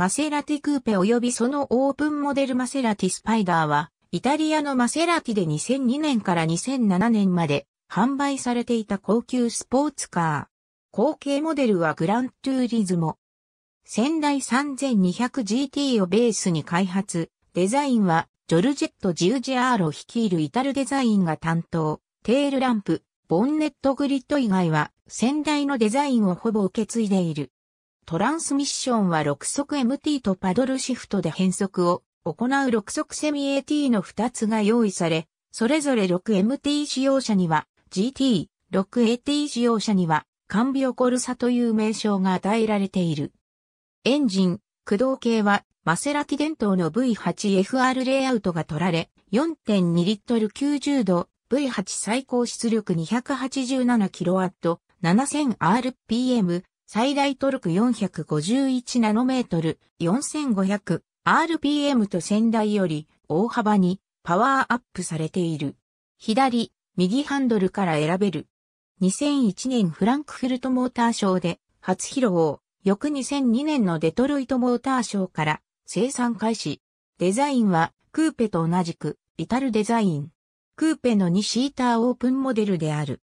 マセラティクーペ及びそのオープンモデルマセラティスパイダーは、イタリアのマセラティで2002年から2007年まで販売されていた高級スポーツカー。後継モデルはグラントゥーリズモ。仙台 3200GT をベースに開発、デザインはジョルジェット・ジュージアーロ率いるイタルデザインが担当、テールランプ、ボンネットグリッド以外は仙台のデザインをほぼ受け継いでいる。トランスミッションは6速 MT とパドルシフトで変速を行う6速セミ AT の2つが用意され、それぞれ 6MT 使用者には GT、6AT 使用者には完備起こるさという名称が与えられている。エンジン、駆動系はマセラティ伝統の V8FR レイアウトが取られ、4.2リットル90度、V8 最高出力 287kW、7000rpm、最大トルク451ナノメートル 4500rpm と先代より大幅にパワーアップされている。左、右ハンドルから選べる。2001年フランクフルトモーターショーで初披露、翌2002年のデトロイトモーターショーから生産開始。デザインはクーペと同じく、イタルデザイン。クーペの2シーターオープンモデルである。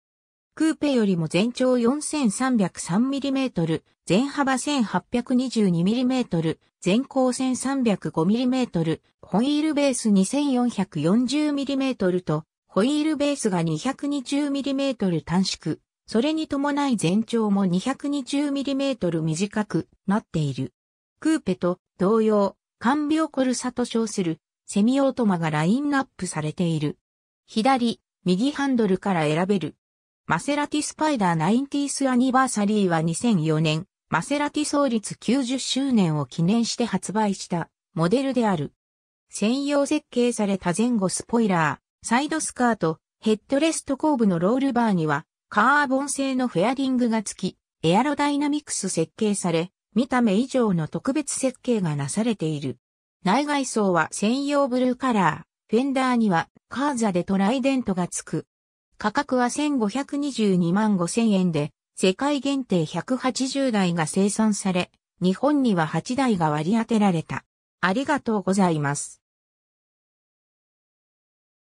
クーペよりも全長 4303mm、全幅 1822mm、全高 1305mm、ホイールベース 2440mm と、ホイールベースが 220mm 短縮、それに伴い全長も 220mm 短くなっている。クーペと同様、看病コルサと称するセミオートマがラインナップされている。左、右ハンドルから選べる。マセラティスパイダー 90th アニバーサリーは2004年、マセラティ創立90周年を記念して発売したモデルである。専用設計された前後スポイラー、サイドスカート、ヘッドレスト後部のロールバーには、カーボン製のフェアリングが付き、エアロダイナミクス設計され、見た目以上の特別設計がなされている。内外装は専用ブルーカラー、フェンダーにはカーザでトライデントが付く。価格は1522万5000円で、世界限定180台が生産され、日本には8台が割り当てられた。ありがとうございます。